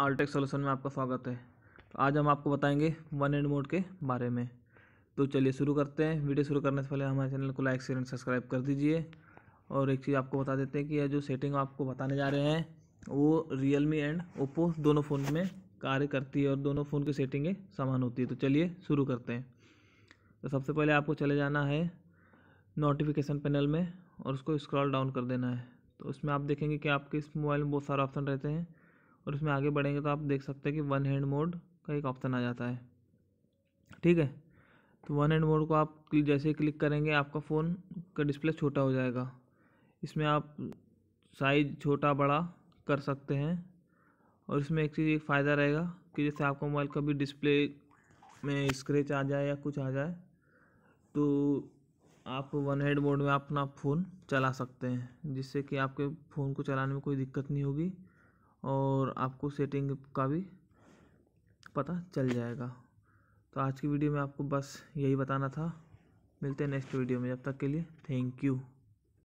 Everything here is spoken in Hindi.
आल्टेक सोल्यूशन में आपका स्वागत है तो आज हम आपको बताएंगे वन एंड मोड के बारे में तो चलिए शुरू करते हैं वीडियो शुरू करने से पहले हमारे चैनल को लाइक शेयर एंड सब्सक्राइब कर दीजिए और एक चीज़ आपको बता देते हैं कि यह जो सेटिंग आपको बताने जा रहे हैं वो मी एंड ओप्पो दोनों फ़ोन में कार्य करती है और दोनों फ़ोन की सेटिंगें समान होती है तो चलिए शुरू करते हैं तो सबसे पहले आपको चले जाना है नोटिफिकेशन पैनल में और उसको स्क्रॉल डाउन कर देना है तो उसमें आप देखेंगे कि आपके इस मोबाइल में बहुत सारे ऑप्शन रहते हैं और उसमें आगे बढ़ेंगे तो आप देख सकते हैं कि वन हैंड मोड का एक ऑप्शन आ जाता है ठीक है तो वन हैंड मोड को आप जैसे क्लिक करेंगे आपका फ़ोन का डिस्प्ले छोटा हो जाएगा इसमें आप साइज छोटा बड़ा कर सकते हैं और इसमें एक चीज़ एक फ़ायदा रहेगा कि जैसे आपका मोबाइल कभी डिस्प्ले में स्क्रैच आ जाए या कुछ आ जाए तो आप वन हेड मोड में अपना फ़ोन चला सकते हैं जिससे कि आपके फ़ोन को चलाने में कोई दिक्कत नहीं होगी और आपको सेटिंग का भी पता चल जाएगा तो आज की वीडियो में आपको बस यही बताना था मिलते हैं नेक्स्ट वीडियो में जब तक के लिए थैंक यू